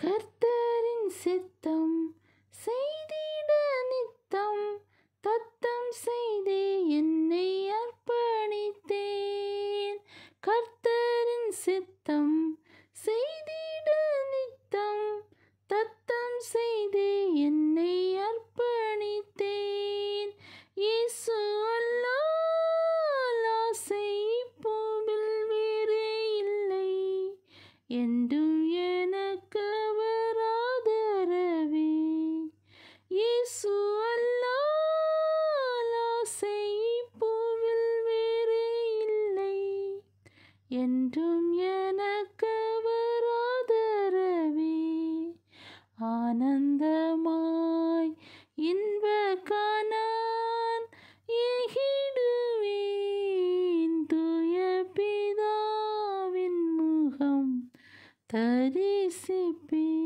கர்த்தரின் சித்தம் செய்திட நித்தம் தத்தம் செய்தே என்னை அர்ப்பணித்தேன் கர்த்தரின் சித்தம் செய்திட நித்தம் தத்தம் செய்தே என்னை என்றும் எனக்கு வராதரவி ஆனந்தமாய் இன்ப கணான் எகிடுவேன் துய பிதாவின் முகம் தரிசிப்பேன்